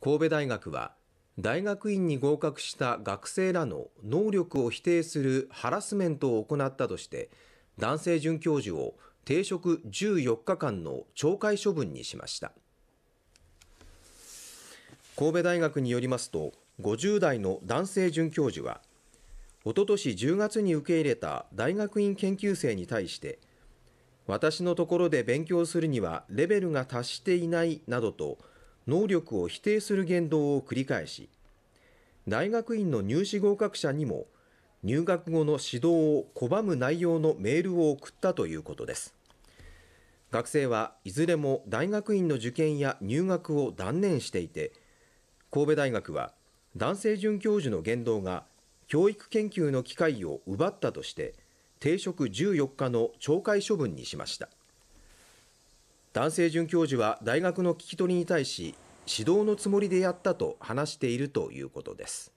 神戸大学は大学院に合格した学生らの能力を否定するハラスメントを行ったとして男性准教授を停職14日間の懲戒処分にしました神戸大学によりますと50代の男性准教授はおととし10月に受け入れた大学院研究生に対して私のところで勉強するにはレベルが達していないなどと能力を否定する言動を繰り返し大学院の入試合格者にも入学後の指導を拒む内容のメールを送ったということです学生はいずれも大学院の受験や入学を断念していて神戸大学は男性准教授の言動が教育研究の機会を奪ったとして停職14日の懲戒処分にしました男性准教授は大学の聞き取りに対し指導のつもりでやったと話しているということです。